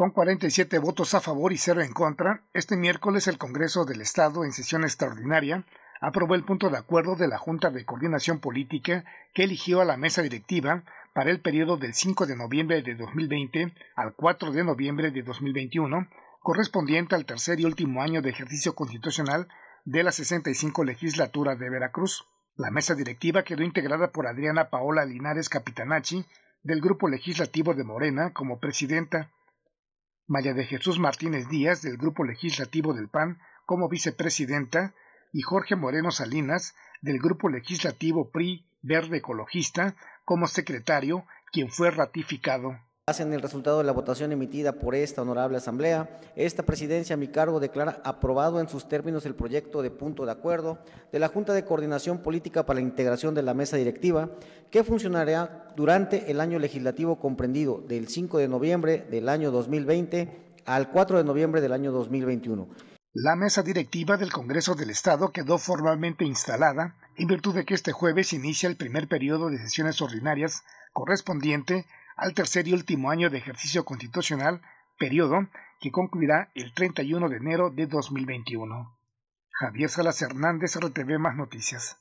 Con 47 votos a favor y 0 en contra, este miércoles el Congreso del Estado, en sesión extraordinaria, aprobó el punto de acuerdo de la Junta de Coordinación Política que eligió a la mesa directiva para el periodo del 5 de noviembre de 2020 al 4 de noviembre de 2021, correspondiente al tercer y último año de ejercicio constitucional de la 65 legislatura de Veracruz. La mesa directiva quedó integrada por Adriana Paola Linares Capitanachi, del Grupo Legislativo de Morena, como presidenta, María de Jesús Martínez Díaz del Grupo Legislativo del PAN como vicepresidenta y Jorge Moreno Salinas del Grupo Legislativo PRI Verde Ecologista como secretario, quien fue ratificado en el resultado de la votación emitida por esta honorable asamblea, esta presidencia a mi cargo declara aprobado en sus términos el proyecto de punto de acuerdo de la Junta de Coordinación Política para la Integración de la Mesa Directiva, que funcionará durante el año legislativo comprendido del 5 de noviembre del año 2020 al 4 de noviembre del año 2021. La mesa directiva del Congreso del Estado quedó formalmente instalada en virtud de que este jueves inicia el primer periodo de sesiones ordinarias correspondiente al tercer y último año de ejercicio constitucional, periodo que concluirá el 31 de enero de 2021. Javier Salas Hernández, RTV Más Noticias.